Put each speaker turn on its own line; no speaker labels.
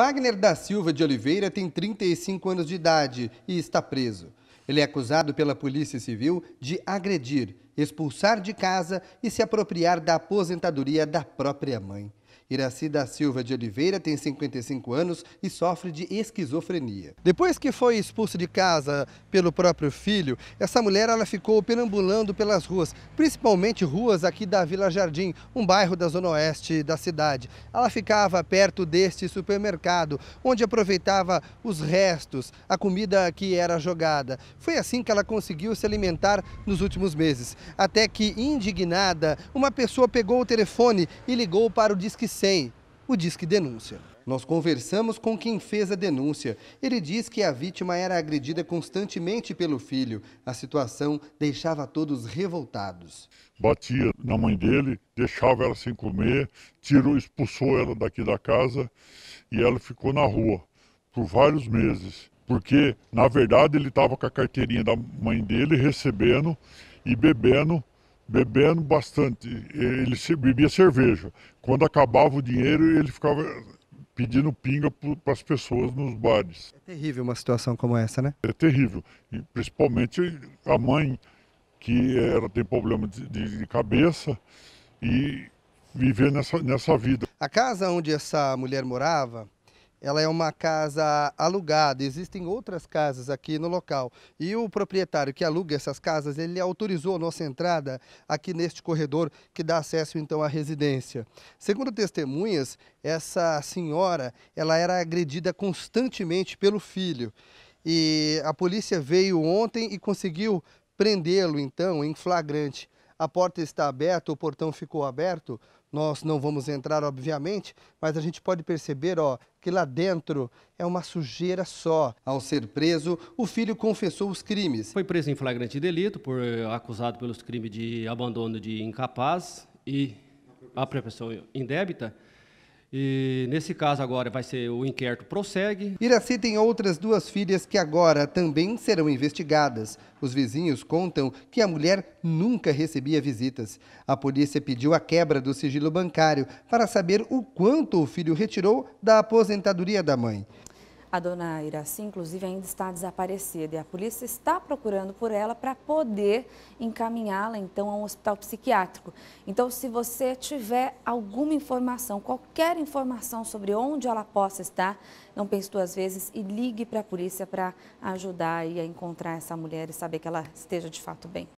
Wagner da Silva de Oliveira tem 35 anos de idade e está preso. Ele é acusado pela Polícia Civil de agredir, expulsar de casa e se apropriar da aposentadoria da própria mãe. Iraci da Silva de Oliveira tem 55 anos e sofre de esquizofrenia. Depois que foi expulsa de casa pelo próprio filho, essa mulher ela ficou perambulando pelas ruas, principalmente ruas aqui da Vila Jardim, um bairro da zona oeste da cidade. Ela ficava perto deste supermercado, onde aproveitava os restos, a comida que era jogada. Foi assim que ela conseguiu se alimentar nos últimos meses, até que indignada, uma pessoa pegou o telefone e ligou para o disque sem o Disque Denúncia. Nós conversamos com quem fez a denúncia. Ele diz que a vítima era agredida constantemente pelo filho. A situação deixava todos revoltados.
Batia na mãe dele, deixava ela sem comer, tirou, expulsou ela daqui da casa e ela ficou na rua por vários meses. Porque, na verdade, ele estava com a carteirinha da mãe dele recebendo e bebendo bebendo bastante. Ele bebia cerveja. Quando acabava o dinheiro, ele ficava pedindo pinga para as pessoas nos bares. É terrível uma situação como essa, né? É terrível. E principalmente a mãe, que era, tem problema de, de, de cabeça e viver nessa, nessa vida.
A casa onde essa mulher morava ela é uma casa alugada, existem outras casas aqui no local. E o proprietário que aluga essas casas, ele autorizou a nossa entrada aqui neste corredor que dá acesso então à residência. Segundo testemunhas, essa senhora, ela era agredida constantemente pelo filho. E a polícia veio ontem e conseguiu prendê-lo então em flagrante a porta está aberta, o portão ficou aberto. Nós não vamos entrar, obviamente, mas a gente pode perceber ó, que lá dentro é uma sujeira só. Ao ser preso, o filho confessou os crimes. Foi preso em flagrante delito, por eh, acusado pelos crimes de abandono de incapaz e apropriação indébita. E nesse caso agora vai ser o inquérito prossegue. Iraci tem outras duas filhas que agora também serão investigadas. Os vizinhos contam que a mulher nunca recebia visitas. A polícia pediu a quebra do sigilo bancário para saber o quanto o filho retirou da aposentadoria da mãe.
A dona Iraci, inclusive, ainda está desaparecida e a polícia está procurando por ela para poder encaminhá-la, então, a um hospital psiquiátrico. Então, se você tiver alguma informação, qualquer informação sobre onde ela possa estar, não pense duas vezes e ligue para a polícia para ajudar e a encontrar essa mulher e saber que ela esteja de fato bem.